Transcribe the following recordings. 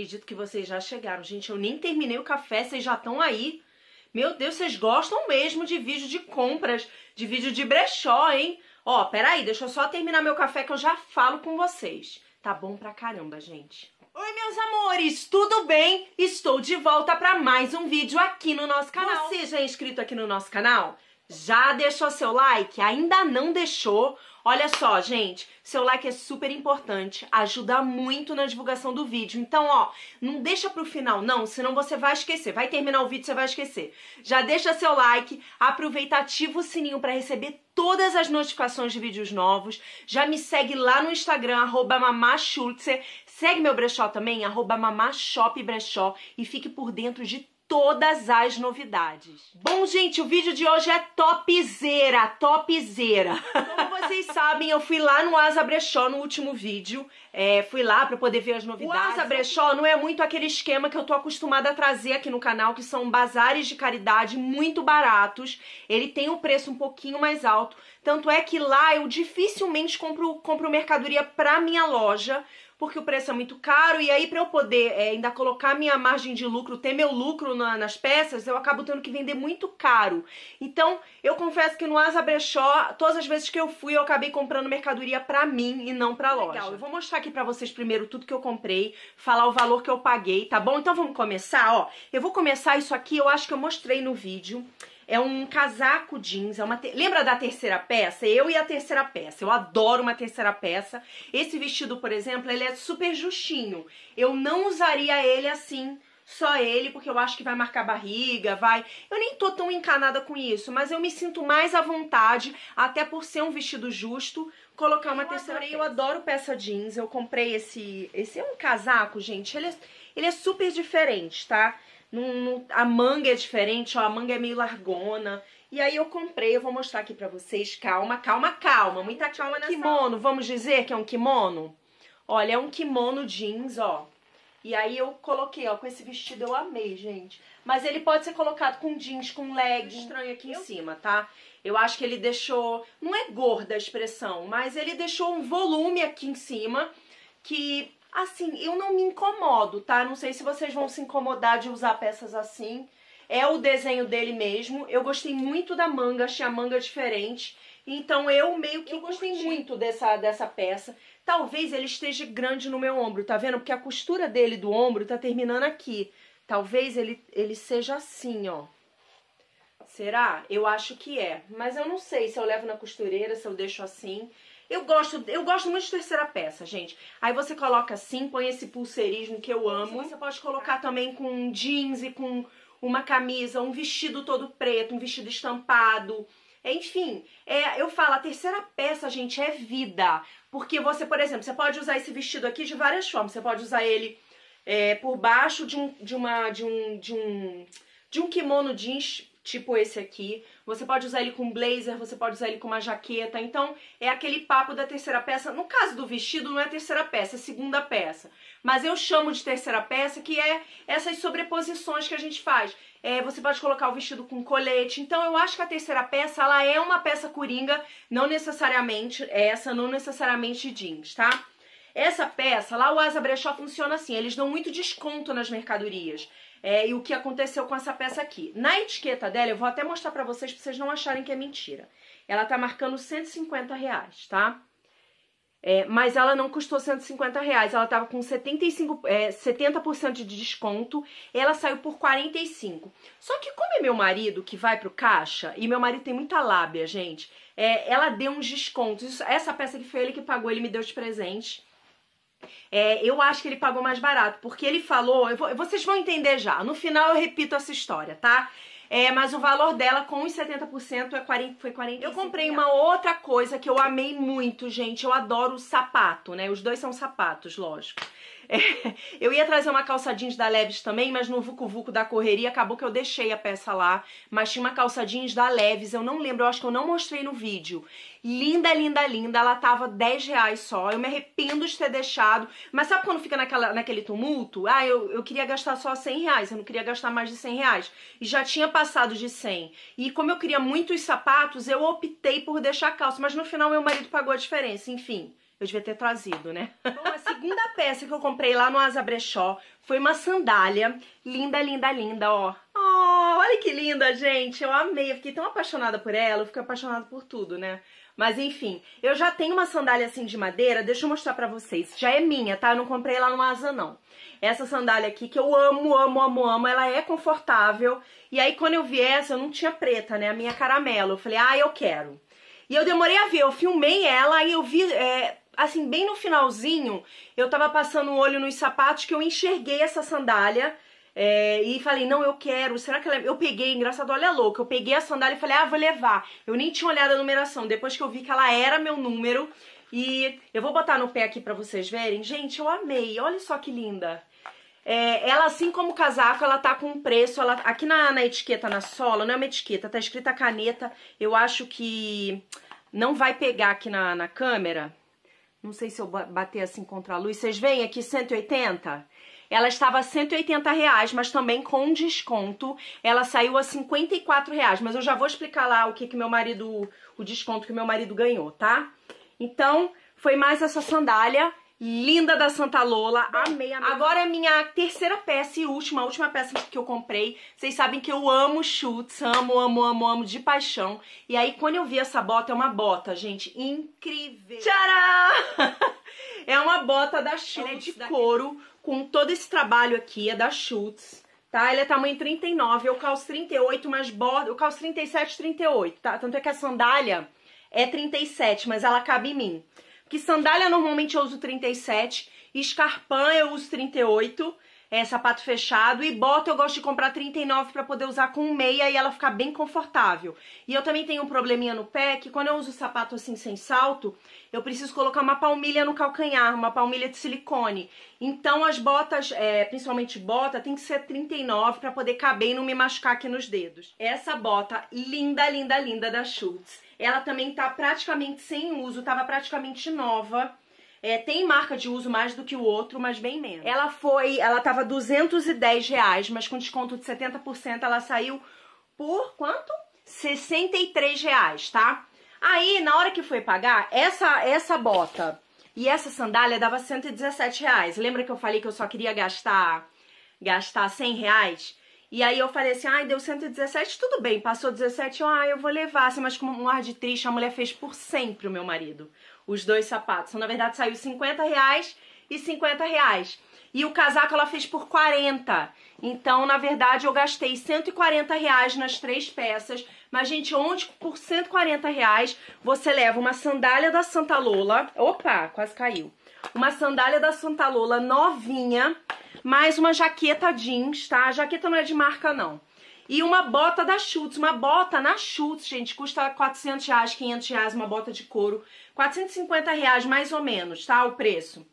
acredito que vocês já chegaram. Gente, eu nem terminei o café, vocês já estão aí. Meu Deus, vocês gostam mesmo de vídeo de compras, de vídeo de brechó, hein? Ó, peraí, deixa eu só terminar meu café que eu já falo com vocês. Tá bom pra caramba, gente. Oi, meus amores, tudo bem? Estou de volta para mais um vídeo aqui no nosso canal. Você já é inscrito aqui no nosso canal? Já deixou seu like? Ainda não deixou? Olha só, gente, seu like é super importante, ajuda muito na divulgação do vídeo. Então, ó, não deixa pro final não, senão você vai esquecer. Vai terminar o vídeo, você vai esquecer. Já deixa seu like, aproveita, ativa o sininho para receber todas as notificações de vídeos novos. Já me segue lá no Instagram, arroba mamachultzer. Segue meu brechó também, arroba mamashopbrechó e fique por dentro de todas as novidades. Bom, gente, o vídeo de hoje é topzera, topzera. Como vocês sabem, eu fui lá no Asa Brechó no último vídeo. É, fui lá pra poder ver as novidades. O Asa Brechó não é muito aquele esquema que eu tô acostumada a trazer aqui no canal, que são bazares de caridade muito baratos. Ele tem um preço um pouquinho mais alto. Tanto é que lá eu dificilmente compro, compro mercadoria pra minha loja, porque o preço é muito caro, e aí para eu poder é, ainda colocar minha margem de lucro, ter meu lucro na, nas peças, eu acabo tendo que vender muito caro. Então, eu confesso que no Asa Brechó, todas as vezes que eu fui, eu acabei comprando mercadoria para mim e não para loja. Legal, eu vou mostrar aqui para vocês primeiro tudo que eu comprei, falar o valor que eu paguei, tá bom? Então vamos começar, ó. Eu vou começar isso aqui, eu acho que eu mostrei no vídeo. É um casaco jeans, é uma te... lembra da terceira peça? Eu e a terceira peça. Eu adoro uma terceira peça. Esse vestido, por exemplo, ele é super justinho. Eu não usaria ele assim, só ele, porque eu acho que vai marcar barriga, vai. Eu nem tô tão encanada com isso, mas eu me sinto mais à vontade, até por ser um vestido justo, colocar uma eu terceira. peça. Eu adoro peça jeans. Eu comprei esse, esse é um casaco, gente. Ele é, ele é super diferente, tá? a manga é diferente, ó, a manga é meio largona. E aí eu comprei, eu vou mostrar aqui pra vocês. Calma, calma, calma. Muita calma nessa... Kimono, vamos dizer que é um kimono? Olha, é um kimono jeans, ó. E aí eu coloquei, ó, com esse vestido eu amei, gente. Mas ele pode ser colocado com jeans, com leg, estranho aqui em cima, tá? Eu acho que ele deixou... Não é gorda a expressão, mas ele deixou um volume aqui em cima que Assim, eu não me incomodo, tá? Não sei se vocês vão se incomodar de usar peças assim. É o desenho dele mesmo. Eu gostei muito da manga, achei a manga diferente. Então eu meio que eu gostei curti. muito dessa, dessa peça. Talvez ele esteja grande no meu ombro, tá vendo? Porque a costura dele do ombro tá terminando aqui. Talvez ele, ele seja assim, ó. Será? Eu acho que é. Mas eu não sei se eu levo na costureira, se eu deixo assim. Eu gosto, eu gosto muito de terceira peça, gente. Aí você coloca assim, põe esse pulseirismo que eu amo. Você pode colocar também com jeans e com uma camisa, um vestido todo preto, um vestido estampado. É, enfim, é, eu falo, a terceira peça, gente, é vida. Porque você, por exemplo, você pode usar esse vestido aqui de várias formas. Você pode usar ele é, por baixo de um, de, uma, de, um, de, um, de um kimono jeans tipo esse aqui. Você pode usar ele com blazer, você pode usar ele com uma jaqueta. Então, é aquele papo da terceira peça. No caso do vestido, não é terceira peça, é segunda peça. Mas eu chamo de terceira peça, que é essas sobreposições que a gente faz. É, você pode colocar o vestido com colete. Então, eu acho que a terceira peça, ela é uma peça coringa, não necessariamente essa, não necessariamente jeans, tá? Essa peça, lá o Asa Brechó funciona assim, eles dão muito desconto nas mercadorias. É, e o que aconteceu com essa peça aqui. Na etiqueta dela, eu vou até mostrar para vocês, pra vocês não acharem que é mentira. Ela tá marcando 150 reais, tá? É, mas ela não custou 150 reais, ela tava com 75, é, 70% de desconto, ela saiu por 45. Só que como é meu marido que vai pro caixa, e meu marido tem muita lábia, gente, é, ela deu uns descontos, Isso, essa peça que foi ele que pagou, ele me deu de presente, é, eu acho que ele pagou mais barato, porque ele falou, vou, vocês vão entender já, no final eu repito essa história, tá? É, mas o valor dela com os 70% é 40, foi 40. Eu comprei uma outra coisa que eu amei muito, gente. Eu adoro o sapato, né? Os dois são sapatos, lógico. É, eu ia trazer uma calça jeans da Leves também, mas no Vucu Vucu da correria acabou que eu deixei a peça lá. Mas tinha uma calça jeans da Leves, eu não lembro, eu acho que eu não mostrei no vídeo. Linda, linda, linda, ela tava 10 reais só. Eu me arrependo de ter deixado. Mas sabe quando fica naquela, naquele tumulto? Ah, eu, eu queria gastar só 100 reais, eu não queria gastar mais de 100 reais. E já tinha passado de 100. E como eu queria muitos sapatos, eu optei por deixar a calça. Mas no final meu marido pagou a diferença, enfim. Eu devia ter trazido, né? Bom, a segunda peça que eu comprei lá no Asa Brechó foi uma sandália. Linda, linda, linda, ó. Oh, olha que linda, gente. Eu amei. Eu fiquei tão apaixonada por ela. Eu fico apaixonada por tudo, né? Mas enfim, eu já tenho uma sandália assim de madeira, deixa eu mostrar pra vocês. Já é minha, tá? Eu não comprei lá no Asa, não. Essa sandália aqui, que eu amo, amo, amo, amo, ela é confortável. E aí quando eu vi essa, eu não tinha preta, né? A minha caramelo. Eu falei, ah, eu quero. E eu demorei a ver, eu filmei ela e eu vi é, assim, bem no finalzinho, eu tava passando o um olho nos sapatos que eu enxerguei essa sandália. É, e falei, não, eu quero, será que ela... É eu peguei, engraçado, olha louca, eu peguei a sandália e falei, ah, vou levar. Eu nem tinha olhado a numeração, depois que eu vi que ela era meu número. E eu vou botar no pé aqui pra vocês verem. Gente, eu amei, olha só que linda. É, ela, assim como o casaco, ela tá com preço, ela, aqui na, na etiqueta, na sola, não é uma etiqueta, tá escrita caneta. Eu acho que não vai pegar aqui na, na câmera, não sei se eu bater assim contra a luz. Vocês veem aqui 180? Ela estava a 180 reais, mas também com desconto. Ela saiu a 54 reais. Mas eu já vou explicar lá o que, que meu marido. O desconto que meu marido ganhou, tá? Então, foi mais essa sandália linda da Santa Lola. Amei, amei. Agora é minha terceira peça e última, a última peça que eu comprei. Vocês sabem que eu amo chutes, amo, amo, amo, amo de paixão. E aí quando eu vi essa bota, é uma bota, gente, incrível. Tcharam! é uma bota da Schutz, é de couro, com todo esse trabalho aqui, é da Schutz. Tá? Ele é tamanho 39, eu calço 38, mas borda... Eu calço 37, 38, tá? Tanto é que a sandália é 37, mas ela cabe em mim que sandália normalmente eu uso 37, escarpão eu uso 38 é, sapato fechado e bota eu gosto de comprar 39 para poder usar com meia e ela ficar bem confortável. E eu também tenho um probleminha no pé que quando eu uso sapato assim sem salto, eu preciso colocar uma palmilha no calcanhar, uma palmilha de silicone. Então as botas, é, principalmente bota, tem que ser 39 para poder caber e não me machucar aqui nos dedos. Essa bota linda, linda, linda da Schultz. Ela também tá praticamente sem uso, tava praticamente nova. É, tem marca de uso mais do que o outro, mas bem menos. Ela foi, ela tava 210 reais, mas com desconto de 70% ela saiu por quanto? 63 reais, tá? Aí, na hora que foi pagar, essa, essa bota e essa sandália dava 117 reais. Lembra que eu falei que eu só queria gastar, gastar 100 reais? E aí eu falei assim, ai, deu 117, tudo bem, passou 17, ah, eu vou levar, assim, mas com um ar de triste, a mulher fez por sempre o meu marido, os dois sapatos. Então, na verdade, saiu 50 reais e 50 reais. E o casaco ela fez por 40. Então, na verdade, eu gastei 140 reais nas três peças. Mas, gente, onde por 140 reais você leva uma sandália da Santa Lola... Opa, quase caiu. Uma sandália da Santa Lola novinha mais uma jaqueta jeans, tá? A jaqueta não é de marca, não. E uma bota da Schultz, uma bota na Schultz, gente, custa 400 reais, 500 reais, uma bota de couro. 450 reais, mais ou menos, tá? O preço.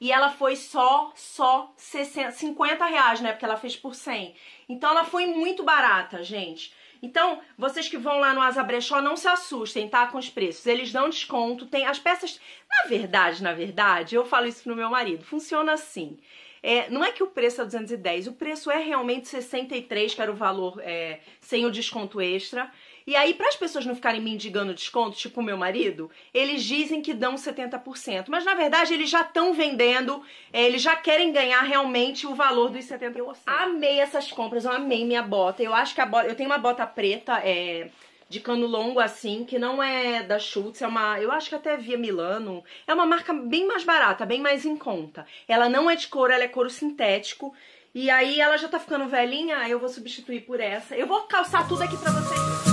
E ela foi só, só 60, 50 reais, né? Porque ela fez por 100. Então ela foi muito barata, gente. Então, vocês que vão lá no Asa Brechó, não se assustem, tá? Com os preços. Eles dão desconto, tem as peças... Na verdade, na verdade, eu falo isso pro meu marido, funciona assim. É, não é que o preço é 210, o preço é realmente 63, que era o valor é, sem o desconto extra. E aí, para as pessoas não ficarem mendigando desconto, tipo o meu marido, eles dizem que dão 70%. Mas na verdade, eles já estão vendendo, é, eles já querem ganhar realmente o valor dos 70%. Eu amei essas compras, eu amei minha bota. Eu acho que a bota. Eu tenho uma bota preta, é de cano longo assim, que não é da Schultz, é uma, eu acho que até via Milano, é uma marca bem mais barata, bem mais em conta. Ela não é de couro, ela é couro sintético. E aí ela já tá ficando velhinha, aí eu vou substituir por essa. Eu vou calçar tudo aqui pra vocês.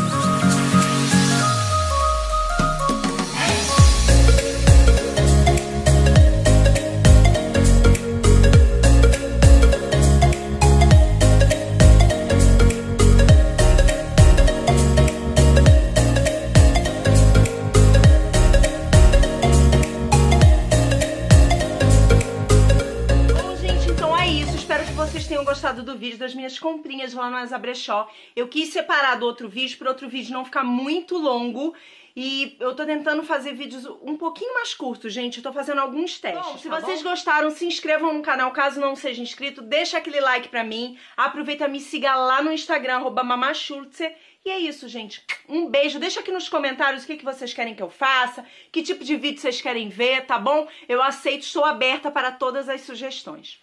minhas comprinhas lá no Asa Brechó. Eu quis separar do outro vídeo, para outro vídeo não ficar muito longo. E eu tô tentando fazer vídeos um pouquinho mais curtos, gente. Eu tô fazendo alguns testes. Bom, se tá vocês bom? gostaram, se inscrevam no canal caso não seja inscrito. Deixa aquele like pra mim. Aproveita, e me siga lá no Instagram, mamachultze. E é isso, gente. Um beijo. Deixa aqui nos comentários o que, que vocês querem que eu faça, que tipo de vídeo vocês querem ver, tá bom? Eu aceito, estou aberta para todas as sugestões.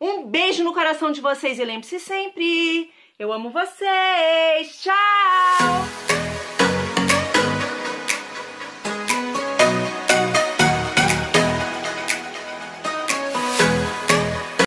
Um beijo no coração de vocês e lembre-se sempre, eu amo vocês. Tchau!